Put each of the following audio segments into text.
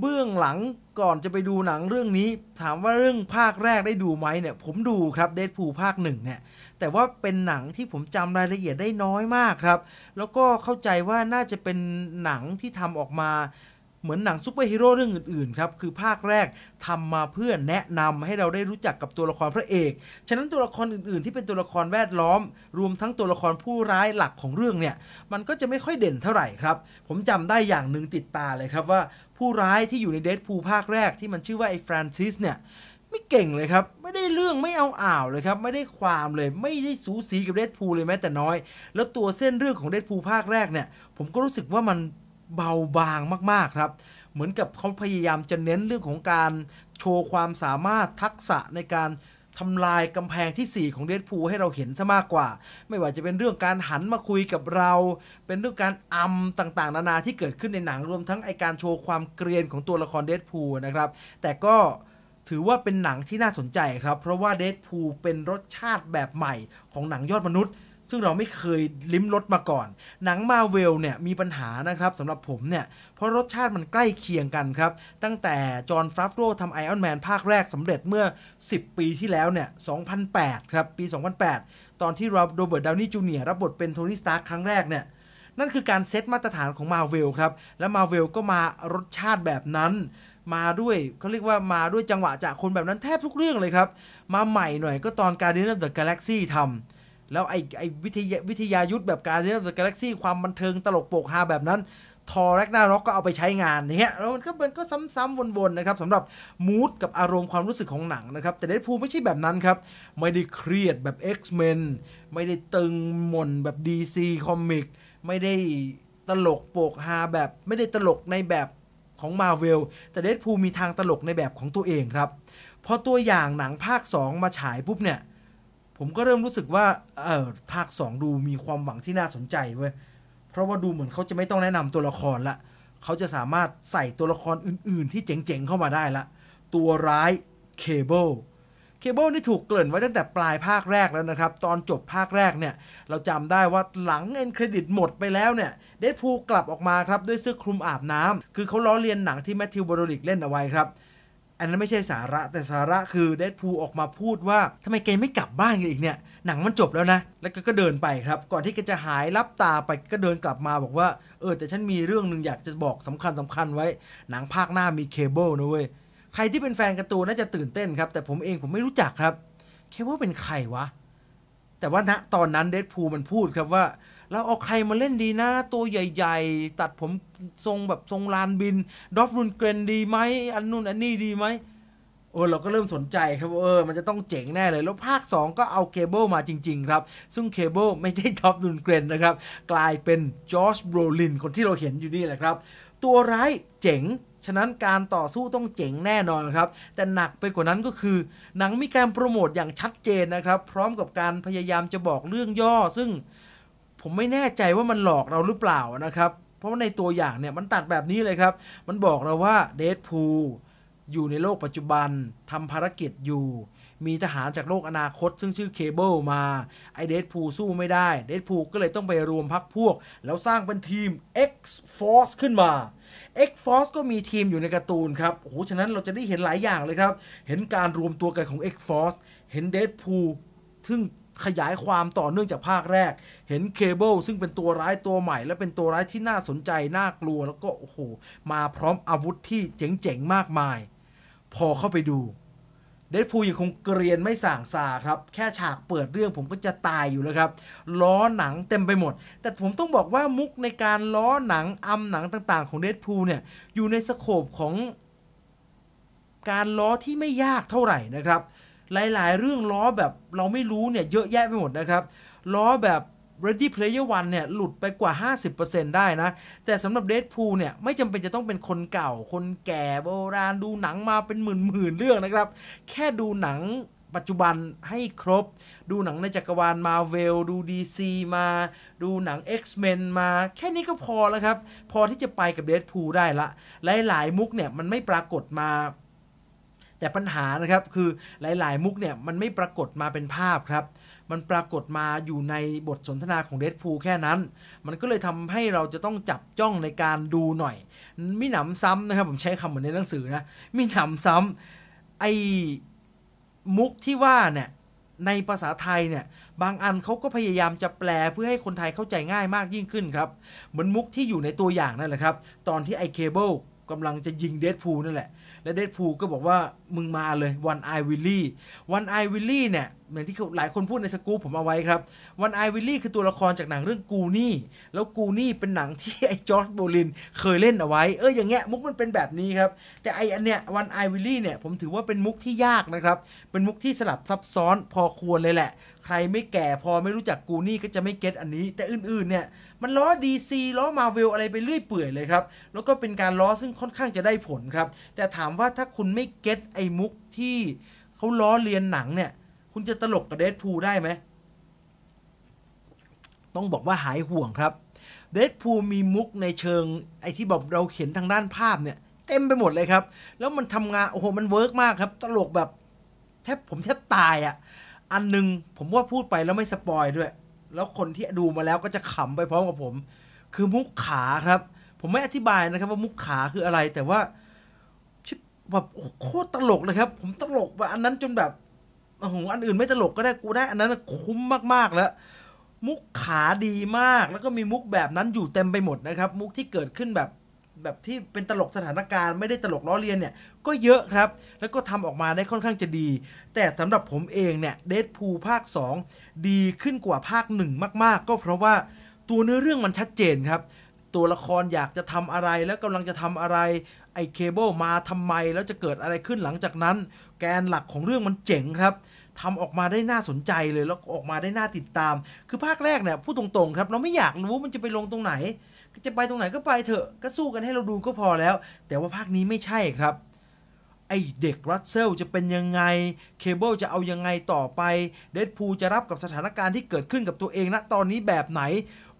เบื้องหลังก่อนจะไปดูหนังเรื่องนี้ ถามว่าเรื่องภาคแรกได้ดูไหมเนี่ย ผมดูครับเดทพูภาคหนึ่งเนี่ย แต่ว่าเป็นหนังที่ผมจำรายละเอียดได้น้อยมากครับ แล้วก็เข้าใจว่าน่าจะเป็นหนังที่ทำออกมาเหมือนหนังซูเปอร์ฮีโร่เรื่องอื่นๆครับ คือภาคแรกทำมาเพื่อแนะนำให้เราได้รู้จักกับตัวละครพระเอกฉะนั้นตัวละครอื่นๆ ที่เป็นตัวละครแวดล้อม รวมทั้งตัวละครผู้ร้ายหลักของเรื่องเนี่ย มันก็จะไม่ค่อยเด่นเท่าไหร่ครับ ผมจำได้อย่างหนึ่งติดตาเลยครับว่าผู้ร้ายที่อยู่ในเดซพูภาคแรกที่มันชื่อว่าไอ้ฟรานซิสเนี่ยไม่เก่งเลยครับไม่ได้เรื่องไม่เอาอ่าวเลยครับไม่ได้ความเลยไม่ได้สูสีกับเดซพูเลยแม้แต่น้อยแล้วตัวเส้นเรื่องของเดซพูภาคแรกเนี่ยผมก็รู้สึกว่ามันเบาบางมากๆครับ เหมือนกับเขาพยายามจะเน้นเรื่องของการโชว์ความสามารถทักษะในการทำลายกำแพงที่ 4 ของเดดพูให้เราเห็นซะมากกว่า ไม่ว่าจะเป็นเรื่องการหันมาคุยกับเรา เป็นเรื่องการอำต่างๆ นานาที่เกิดขึ้นในหนังรวมทั้งไอการโชว์ความเกรียนของตัวละครเดดพูนะครับ แต่ก็ถือว่าเป็นหนังที่น่าสนใจครับ เพราะว่าเดดพูเป็นรสชาติแบบใหม่ของหนังยอดมนุษย์ซึ่งเราไม่เคยลิ้มรสมาก่อน หนังมาเวลเนี่ยมีปัญหานะครับสำหรับผมเนี่ย เพราะรสชาติมันใกล้เคียงกันครับ ตั้งแต่จอห์นฟรัฟโรทำไอออนแมนภาคแรกสำเร็จเมื่อ 10 ปีที่แล้วเนี่ย 2008 ครับปี 2008 ตอนที่รโรเบิร์ตดาวนี่จูเนียร์รับบทเป็นโทนี่ สตาร์ครั้งแรกเนี่ย นั่นคือการเซตมาตรฐานของมาเวลครับ และมาเวลก็มารสชาติแบบนั้น มาด้วยเขาเรียกว่ามาด้วยจังหวะจากคนแบบนั้นแทบทุกเรื่องเลยครับ มาใหม่หน่อยก็ตอนการเดินเดอะกาแล็กซี่ทำแล้วไอ้ไอ้วิทยาวิทยายุทธแบบการเล่นกาแล็กซี่ความบันเทิงตลกโปกฮาแบบนั้น ทอแรกหน้าร็อกก็เอาไปใช้งานอย่างเงี้ยแล้วมันก็มันก็ซ้ำๆวนๆ นะครับสำหรับมูดกับอารมณ์ความรู้สึกของหนังนะครับ แต่เดดพูไม่ใช่แบบนั้นครับ ไม่ได้เครียดแบบ X-Men ไม่ได้ตึงหม่นแบบ DC คอมิกไม่ได้ตลกโปกฮาแบบ ไม่ได้ตลกในแบบของมาเวลแต่เดดพูมีทางตลกในแบบของตัวเองครับพอตัวอย่างหนังภาค 2 มาฉายปุ๊บเนี่ยผมก็เริ่มรู้สึกว่า เออภาคสองดูมีความหวังที่น่าสนใจเว้ย เพราะว่าดูเหมือนเขาจะไม่ต้องแนะนำตัวละครละ เขาจะสามารถใส่ตัวละครอื่นๆ ที่เจ๋ง ๆ เข้ามาได้ละ ตัวร้ายเคเบิลเคเบิลนี่ถูกเกริ่นไว้ตั้งแต่ปลายภาคแรกแล้วนะครับ ตอนจบภาคแรกเนี่ย เราจำได้ว่าหลังเอ็นเครดิตหมดไปแล้วเนี่ย เดดพูกลับออกมาครับด้วยเสื้อคลุมอาบน้ำ คือเขาล้อเลียนหนังที่แมทธิวบรอริกเล่นเอาไว้ครับอันนั้นไม่ใช่สาระแต่สาระคือเดดพูออกมาพูดว่าทำไมแกไม่กลับบ้านกันอีกเนี่ย หนังมันจบแล้วนะ แล้วก็เดินไปครับ ก่อนที่แกจะหายรับตาไปก็เดินกลับมาบอกว่า เออแต่ฉันมีเรื่องหนึ่งอยากจะบอกสำคัญสำคัญไว้ หนังภาคหน้ามีเคเบิลนะเว้ย ใครที่เป็นแฟนการ์ตูนน่าจะตื่นเต้นครับ แต่ผมเองผมไม่รู้จักครับ เคเบิลเป็นใครวะ แต่ว่าณตอนนั้นเดดพูมันพูดครับว่าลราเอาใครมาเล่นดีนะ ตัวใหญ่ๆ ตัดผมทรงแบบทรงลานบิน ดอฟรุนเกรน ดีไหม อันนู่นอันนี้ดีไหมเออเราก็เริ่มสนใจครับเออมันจะต้องเจ๋งแน่เลย แล้วภาค 2 ก็เอาเคเบิลมาจริงๆ ครับ ซึ่งเคเบิลไม่ได้ท็อปดุนเกรนนะครับ กลายเป็นจอชโบรลินคนที่เราเห็นอยู่นี่แหละครับ ตัวร้ายเจ๋ง ฉะนั้นการต่อสู้ต้องเจ๋งแน่นอนครับ แต่หนักไปกว่านั้นก็คือ หนังมีการโปรโมทอย่างชัดเจนนะครับ พร้อมกับการพยายามจะบอกเรื่องย่อซึ่งผมไม่แน่ใจว่ามันหลอกเราหรือเปล่านะครับ เพราะว่าในตัวอย่างเนี่ยมันตัดแบบนี้เลยครับ มันบอกเราว่าเดดพูอยู่ในโลกปัจจุบันทำภารกิจอยู่ มีทหารจากโลกอนาคตซึ่งชื่อเคเบิลมา ไอเดดพูสู้ไม่ได้เดดพูก็เลยต้องไปรวมพักพวก แล้วสร้างเป็นทีม X-Force ขึ้นมา X-Force ก็มีทีมอยู่ในการ์ตูนครับ โอ้โห ฉะนั้นเราจะได้เห็นหลายอย่างเลยครับ เห็นการรวมตัวกันของ X-Force เห็นเดดพูซึ่งขยายความต่อเนื่องจากภาคแรก เห็นเคเบิลซึ่งเป็นตัวร้ายตัวใหม่ และเป็นตัวร้ายที่น่าสนใจ น่ากลัวแล้วก็โอ้โห มาพร้อมอาวุธที่เจ๋งๆ มากมาย พอเข้าไปดูเดดพูยังคงเกรียนไม่สั่งซาครับ แค่ฉากเปิดเรื่องผมก็จะตายอยู่แล้วครับ ล้อหนังเต็มไปหมด แต่ผมต้องบอกว่ามุกในการล้อหนังอำหนังต่าง ๆของเดดพูเนี่ยอยู่ในสโคปของการล้อที่ไม่ยากเท่าไหร่นะครับหลาย ๆ เรื่องล้อแบบเราไม่รู้เนี่ย เยอะแยะไปหมดนะครับล้อแบบ Ready Player One เนี่ย หลุดไปกว่า 50%ได้นะ แต่สำหรับเด d พูเนี่ย ไม่จำเป็นจะต้องเป็นคนเก่าคนแก่โบราณดูหนังมาเป็นหมื่น ๆ เรื่องนะครับ แค่ดูหนังปัจจุบันให้ครบ ดูหนังในจักรวาลมาเวลดู DC มา ดูหนัง X-Men มา แค่นี้ก็พอแล้วครับ พอที่จะไปกับเด d พูได้ละหลายๆมุกเนี่ยมันไม่ปรากฏมาแต่ปัญหานะครับ คือหลายๆ มุกเนี่ย มันไม่ปรากฏมาเป็นภาพครับ มันปรากฏมาอยู่ในบทสนทนาของเดดพูแค่นั้น มันก็เลยทำให้เราจะต้องจับจ้องในการดูหน่อย มิหนำซ้ำนะครับ ผมใช้คำเหมือนในหนังสือนะ มิหนำซ้ำไอ้มุกที่ว่าเนี่ย ในภาษาไทยเนี่ย บางอันเขาก็พยายามจะแปลเพื่อให้คนไทยเข้าใจง่ายมากยิ่งขึ้นครับ เหมือนมุกที่อยู่ในตัวอย่างนั่นแหละครับตอนที่ไอเคเบิลกำลังจะยิงเดดพูนั่นแหละ และเดดพูก็บอกว่ามึงมาเลยวันไอวิลลี่วันไอวิลลี่เนี่ย เหมือนที่หลายคนพูดในสกู๊ปผมเอาไว้ครับวันไอวิลลี่คือตัวละครจากหนังเรื่องกูนี่แล้วกูนี่เป็นหนังที่ไอจอร์ดโบลินเคยเล่นเอาไว้เอออย่างเงี้ยมุกมันเป็นแบบนี้ครับ แต่ไออันเนี้ยวันไอวิลลี่เนี่ยผมถือว่าเป็นมุกที่ยากนะครับ เป็นมุกที่สลับซับซ้อนพอควรเลยแหละ ใครไม่แก่พอไม่รู้จักกูนี่ก็จะไม่เก็ตอันนี้แต่อื่นๆเนี่ยมันล้อดีซีล้อมาเวลอะไรไปเรื่อยเปื่อยเลยครับแล้วก็เป็นการล้อซึ่งค่อนข้างจะได้ผลครับแต่ถามว่าถ้าคุณไม่เก็ตไอ้มุกที่เขาล้อเลียนหนังเนี่ย คุณจะตลกกับเดดพูได้ไหม ต้องบอกว่าหายห่วงครับเดดพูมีมุกในเชิงไอ้ที่บอกเราเขียนทางด้านภาพเนี่ย เต็มไปหมดเลยครับ แล้วมันทำงานโอ้โห มันเวิร์กมากครับ ตลกแบบแทบผมแทบตายอะ่ะ อันนึง ผมว่าพูดไปแล้วไม่สปอยด้วย แล้วคนที่ดูมาแล้วก็จะขำไปพร้อมกับผม คือมุกขาครับ ผมไม่อธิบายนะครับ ว่ามุกขาคืออะไรแต่ว่าแบบโคตรตลกเลยครับผมตลกแบบอันนั้นจนแบบโอ้โหอันอื่นไม่ตลกก็ได้กูได้อันนั้นคุ้มมากๆแล้ว มุกขาดีมากแล้วก็มีมุกแบบนั้นอยู่เต็มไปหมดนะครับ มุกที่เกิดขึ้นแบบแบบที่เป็นตลกสถานการณ์ไม่ได้ตลกล้อเลียนเนี่ย ก็เยอะครับ แล้วก็ทำออกมาได้ค่อนข้างจะดี แต่สำหรับผมเองเนี่ยเดดพูภาค 2 ดีขึ้นกว่าภาค1มากๆก็เพราะว่าตัวเนื้อเรื่องมันชัดเจนครับตัวละครอยากจะทำอะไรแล้วกำลังจะทำอะไร ไอ้เคเบิลมาทำไมแล้วจะเกิดอะไรขึ้นหลังจากนั้น แกนหลักของเรื่องมันเจ๋งครับทำออกมาได้น่าสนใจเลย แล้วออกมาได้น่าติดตาม คือภาคแรกเนี่ยพูดตรงๆครับ เราไม่อยากรู้มันจะไปลงตรงไหน จะไปตรงไหนก็ไปเถอะก็สู้กันให้เราดูก็พอแล้ว แต่ว่าภาคนี้ไม่ใช่ครับไอเด็กรัสเซลจะเป็นยังไงเคเบิลจะเอายังไงต่อไปเดดพูจะรับกับสถานการณ์ที่เกิดขึ้นกับตัวเองณนะตอนนี้แบบไหน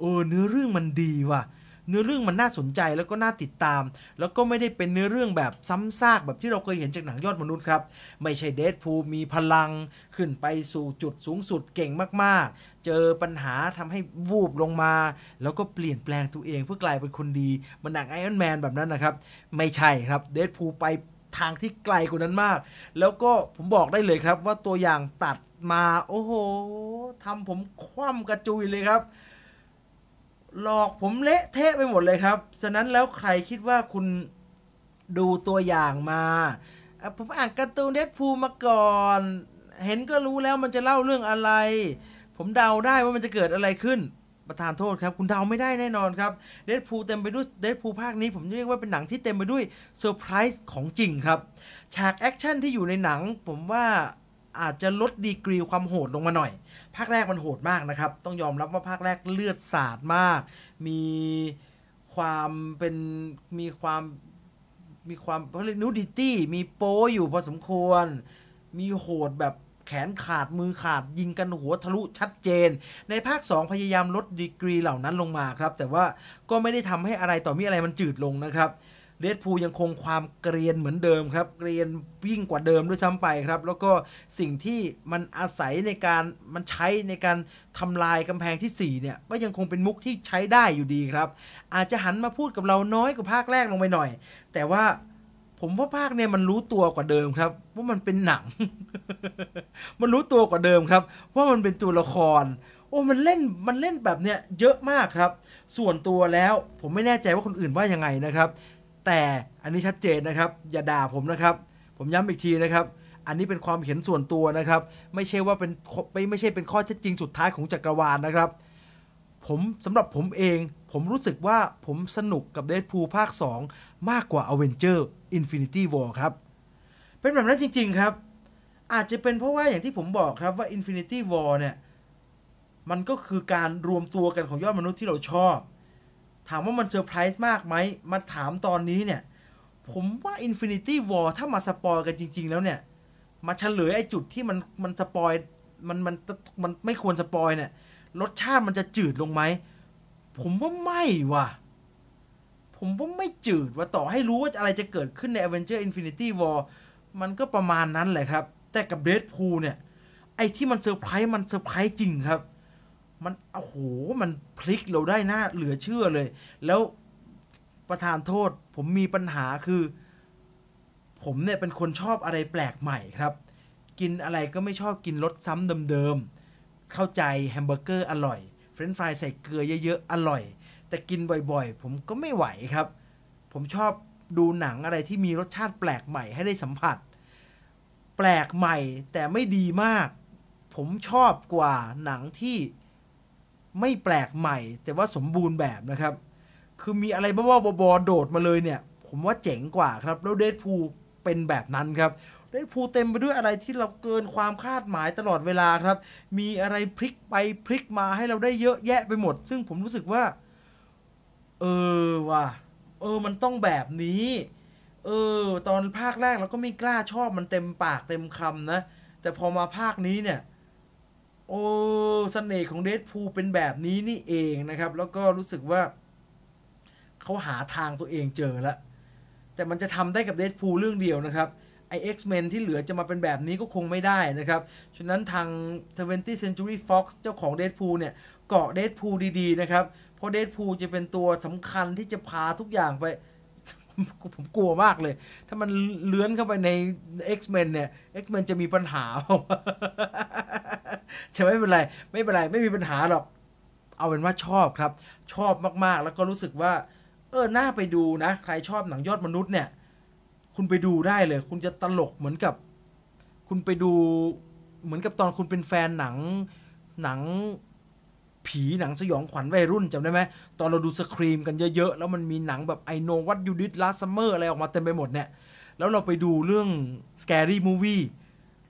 เออเนื้อเรื่องมันดีว่ะเนื้อเรื่องมันน่าสนใจแล้วก็น่าติดตาม แล้วก็ไม่ได้เป็นเนื้อเรื่องแบบซ้ำซากแบบที่เราเคยเห็นจากหนังยอดมนุษย์ครับ ไม่ใช่เดดพูมีพลัง ขึ้นไปสู่จุดสูงสุดเก่งมากๆ เจอปัญหาทำให้วูบลงมา แล้วก็เปลี่ยนแปลงตัวเองเพื่อกลายเป็นคนดีมันหนังไอออนแมนแบบนั้นนะครับ ไม่ใช่ครับเดดพูไปทางที่ไกลกว่านั้นมากแล้วก็ผมบอกได้เลยครับว่าตัวอย่างตัดมาโอ้โหทำผมคว่ำกระจุยเลยครับหลอกผมเละเทะไปหมดเลยครับ ฉะนั้นแล้วใครคิดว่าคุณดูตัวอย่างมา ผมอ่านการ์ตูนเดดพูมาก่อน เห็นก็รู้แล้วมันจะเล่าเรื่องอะไร ผมเดาได้ว่ามันจะเกิดอะไรขึ้น ประธานโทษครับ คุณเดาไม่ได้แน่นอนครับ เดดพูเต็มไปด้วยเดดพูภาคนี้ผมเรียกว่าเป็นหนังที่เต็มไปด้วยเซอร์ไพรส์ของจริงครับ ฉากแอคชั่นที่อยู่ในหนัง ผมว่าอาจจะลดดีกรีความโหดลงมาหน่อย ภาคแรกมันโหดมากนะครับ ต้องยอมรับว่าภาคแรกเลือดสาดมาก มีความเป็น มีความ มีความเขาเรียกนูดิตี้ มีโป้อยู่พอสมควร มีโหดแบบแขนขาดมือขาดยิงกันหัวทะลุชัดเจน ในภาค 2 พยายามลดดีกรีเหล่านั้นลงมาครับ แต่ว่าก็ไม่ได้ทำให้อะไรต่อมีอะไรมันจืดลงนะครับเดดพูยังคงความเกรียนเหมือนเดิมครับ เกรียนยิ่งกว่าเดิมด้วยซ้ำไปครับ แล้วก็สิ่งที่มันอาศัยในการมันใช้ในการทำลายกำแพงที่ 4 เนี่ย ก็ยังคงเป็นมุกที่ใช้ได้อยู่ดีครับ อาจจะหันมาพูดกับเราน้อยกว่าภาคแรกลงไปหน่อย แต่ว่าผมว่าภาคเนี่ยมันรู้ตัวกว่าเดิมครับ ว่ามันเป็นหนัง มันรู้ตัวกว่าเดิมครับ ว่ามันเป็นตัวละคร โอ้มันเล่นมันเล่นแบบเนี้ยเยอะมากครับ ส่วนตัวแล้วผมไม่แน่ใจว่าคนอื่นว่ายังไงนะครับแต่อันนี้ชัดเจนนะครับอย่าด่าผมนะครับ ผมย้ำอีกทีนะครับ อันนี้เป็นความเห็นส่วนตัวนะครับ ไม่ใช่ว่าเป็นไม่ไม่ใช่เป็นข้อเท็จจริงสุดท้ายของจักรวาลนะครับผมสำหรับผมเองผมรู้สึกว่าผมสนุกกับเดดพูภาค2 มากกว่า a v e n g e r Infinity War ครับ เป็นแบบนั้นจริงๆ ครับ อาจจะเป็นเพราะว่าอย่างที่ผมบอกครับว่า Infinity War เนี่ย มันก็คือการรวมตัวกันของยอดมนุษย์ที่เราชอบถามว่ามันเซอร์ไพรส์มากไหม มาถามตอนนี้เนี่ย ผมว่า Infinity War ถ้ามาสปอยกันจริงๆ แล้วเนี่ย มาเฉลยไอ้จุดที่มันมันสปอยมันมันมันไม่ควรสปอยเนี่ย รสชาติมันจะจืดลงไหม ผมว่าไม่ว่ะ ผมว่าไม่จืดว่าต่อให้รู้ว่าอะไรจะเกิดขึ้นใน Avenger Infinity War มันก็ประมาณนั้นแหละครับ แต่กับเดดพูเนี่ย ไอ้ที่มันเซอร์ไพรส์มันเซอร์ไพรส์จริงครับมัน โอ้โห มันพลิกเราได้หน้า เหลือเชื่อเลย แล้วประธานโทษ ผมมีปัญหาคือ ผมเนี่ย เป็นคนชอบอะไรแปลกใหม่ครับ กินอะไรก็ไม่ชอบกินรสซ้ำเดิมๆ เข้าใจแฮมเบอร์เกอร์อร่อยเฟรนช์ฟรายใส่เกลือเยอะๆ อร่อย แต่กินบ่อยๆ ผมก็ไม่ไหวครับ ผมชอบดูหนังอะไรที่มีรสชาติแปลกใหม่ ให้ได้สัมผัส แปลกใหม่แต่ไม่ดีมาก ผมชอบกว่าหนังที่ไม่แปลกใหม่ แต่ว่าสมบูรณ์แบบนะครับ คือมีอะไรบ้าๆบอๆ โดดมาเลยเนี่ย ผมว่าเจ๋งกว่าครับ แล้วเดดพูเป็นแบบนั้นครับเดดพูเต็มไปด้วยอะไรที่เราเกินความคาดหมายตลอดเวลาครับ มีอะไรพลิกไปพลิกมาให้เราได้เยอะแยะไปหมด ซึ่งผมรู้สึกว่า เออว่ะเออมันต้องแบบนี้ เออ ตอนภาคแรกเราก็ไม่กล้าชอบมันเต็มปากเต็มคำนะ แต่พอมาภาคนี้เนี่ยโอ้สเสน่ห์ของเดซพูเป็นแบบนี้นี่เองนะครับ แล้วก็รู้สึกว่า เขาหาทางตัวเองเจอแล้ว แต่มันจะทำได้กับเดซพูเรื่องเดียวนะครับไอเอ็กซ์เมนที่เหลือจะมาเป็นแบบนี้ก็คงไม่ได้นะครับ ฉะนั้นทาง t w e n t Century Fox เจ้าของเดซพูเนี่ยเกาะเดซพูดีๆ นะครับ เพราะเดซพูจะเป็นตัวสำคัญที่จะพาทุกอย่างไป ผมกลัวมากเลย ถ้ามันเลื้อนเข้าไปใน X-Men เนี่ย X-Men จะมีปัญหาจะ่ไม่เป็นไรไม่เป็นไรไม่มีปัญหาหรอก เอาเป็นว่าชอบครับ ชอบมากๆแล้วก็รู้สึกว่า เออน่าไปดูนะ ใครชอบหนังยอดมนุษย์เนี่ย คุณไปดูได้เลย คุณจะตลกเหมือนกับ คุณไปดูเหมือนกับตอนคุณเป็นแฟนหนังหนังผีหนังสยองขวัญวัยรุ่นจำได้ไหมตอนเราดูสครีมกันเยอะๆ แล้วมันมีหนังแบบไอโนวัตยูดิสลาสเมอร์อะไรออกมาเต็มไปหมดเนี่ยแล้วเราไปดูเรื่อง Scary Movie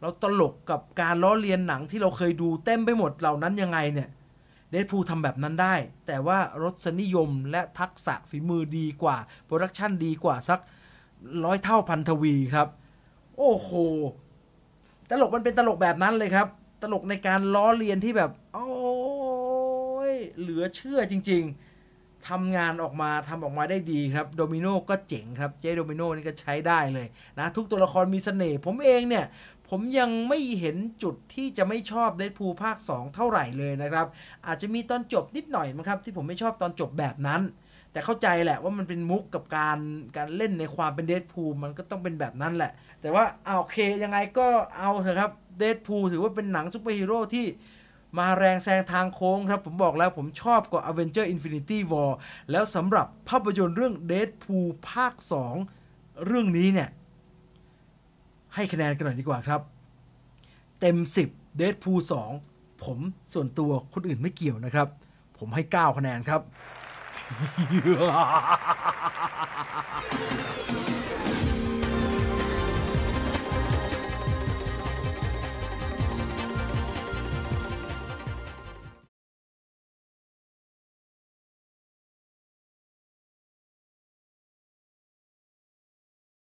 เราตลกกับการล้อเลียนหนังที่เราเคยดูเต็มไปหมดเหล่านั้นยังไงเนี่ยเดดพูทำแบบนั้นได้ แต่ว่ารสนิยมและทักษะฝีมือดีกว่า โปรดักชันดีกว่าสักร้อยเท่าพันทวีครับ โอ้โหตลกมันเป็นตลกแบบนั้นเลยครับ ตลกในการล้อเลียนที่แบบ โอ้ยเหลือเชื่อจริง ๆทำงานออกมาทำออกมาได้ดีครับโดมิโนก็เจ๋งครับเจ๊โดมิโนนี่ก็ใช้ได้เลยนะ ทุกตัวละครมีสเสน่ห์ผมเองเนี่ยผมยังไม่เห็นจุดที่จะไม่ชอบเดดพูภาค 2 เท่าไหร่เลยนะครับ อาจจะมีตอนจบนิดหน่อยนะครับ ที่ผมไม่ชอบตอนจบแบบนั้น แต่เข้าใจแหละว่ามันเป็นมุกกับการการเล่นในความเป็นเดดพูมันก็ต้องเป็นแบบนั้นแหละ แต่ว่าเอาโอเคยังไงก็เอาเถอะครับเดดพูถือว่าเป็นหนังซูเปอร์ฮีโร่ที่มาแรงแซงทางโค้งครับ ผมบอกแล้วผมชอบกว่า Avenger Infinity War แล้วสำหรับภาพยนตร์เรื่อง Deadpool ภาค2เรื่องนี้เนี่ยให้คะแนนกันหน่อยดีกว่าครับ เต็ม 10เดดพูล2ผมส่วนตัวคนอื่นไม่เกี่ยวนะครับ ผมให้ 9 คะแนนครับ